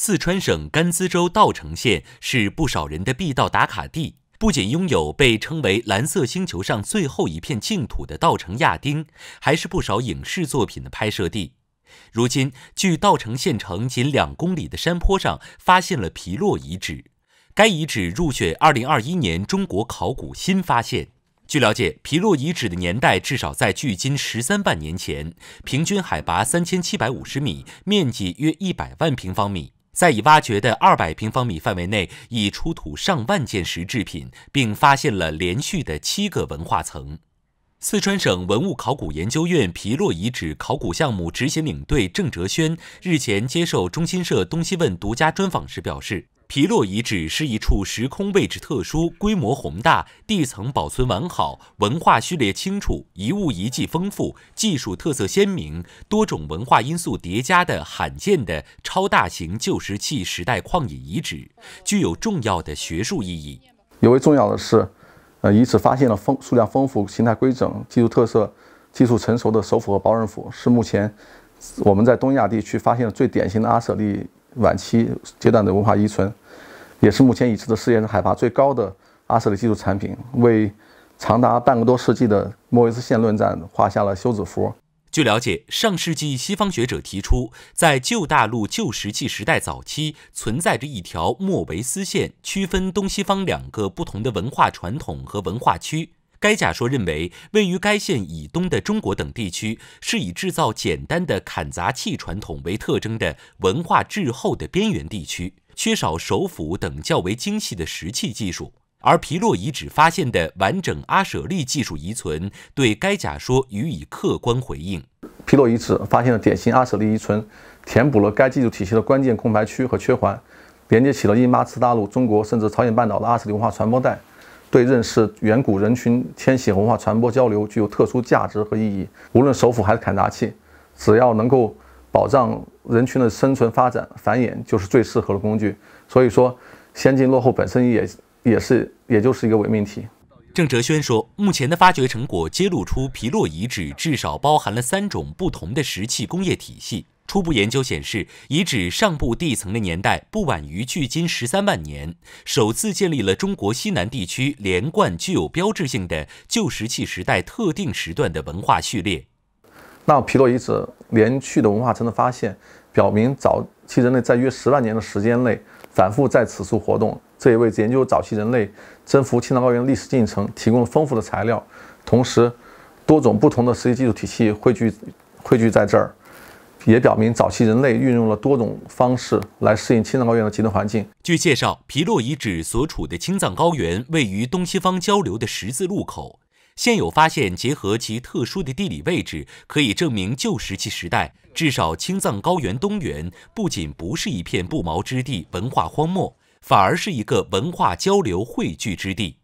四川省甘孜州稻城县是不少人的必到打卡地，不仅拥有被称为“蓝色星球上最后一片净土”的稻城亚丁，还是不少影视作品的拍摄地。如今，距稻城县城仅两公里的山坡上发现了皮洛遗址，该遗址入选2021年中国考古新发现。据了解，皮洛遗址的年代至少在距今十三万年前，平均海拔三千七百五十米，面积约一百万平方米。在已挖掘的二百平方米范围内，已出土上万件石制品，并发现了连续的七个文化层。四川省文物考古研究院皮洛遗址考古项目执行领队郑哲轩日前接受中新社东西问独家专访时表示。皮洛遗址是一处时空位置特殊、规模宏大、地层保存完好、文化序列清楚、遗物遗迹丰富、技术特色鲜明、多种文化因素叠加的罕见的超大型旧石器时代旷野遗址，具有重要的学术意义。尤为重要的是，呃，遗此发现了丰数量丰富、形态规整、技术特色、技术成熟的首府和包人府，是目前我们在东亚地区发现的最典型的阿舍利。晚期阶段的文化遗存，也是目前已知的世界上海拔最高的阿瑟利技术产品，为长达半个多世纪的莫维斯线论战画下了休止符。据了解，上世纪西方学者提出，在旧大陆旧石器时代早期，存在着一条莫维斯线，区分东西方两个不同的文化传统和文化区。该假说认为，位于该县以东的中国等地区是以制造简单的砍砸器传统为特征的文化滞后的边缘地区，缺少手斧等较为精细的石器技术。而皮洛遗址发现的完整阿舍利技术遗存，对该假说予以客观回应。皮洛遗址发现的典型阿舍利遗存，填补了该技术体系的关键空白区和缺环，连接起了印巴次大陆、中国甚至朝鲜半岛的阿舍利文化传播带。对认识远古人群迁徙、文化传播、交流具有特殊价值和意义。无论首府还是砍砸器，只要能够保障人群的生存、发展、繁衍，就是最适合的工具。所以说，先进落后本身也也是也就是一个伪命题。郑哲轩说，目前的发掘成果揭露出皮洛遗址至少包含了三种不同的石器工业体系。初步研究显示，遗址上部地层的年代不晚于距今十三万年，首次建立了中国西南地区连贯、具有标志性的旧石器时代特定时段的文化序列。那皮洛遗址连续的文化层的发现，表明早期人类在约十万年的时间内反复在此处活动，这也为研究早期人类征服青藏高原历史进程提供了丰富的材料。同时，多种不同的石器技术体系汇聚汇聚在这儿。也表明早期人类运用了多种方式来适应青藏高原的极端环境。据介绍，皮洛遗址所处的青藏高原位于东西方交流的十字路口。现有发现结合其特殊的地理位置，可以证明旧石器时代至少青藏高原东缘不仅不是一片不毛之地、文化荒漠，反而是一个文化交流汇聚之地。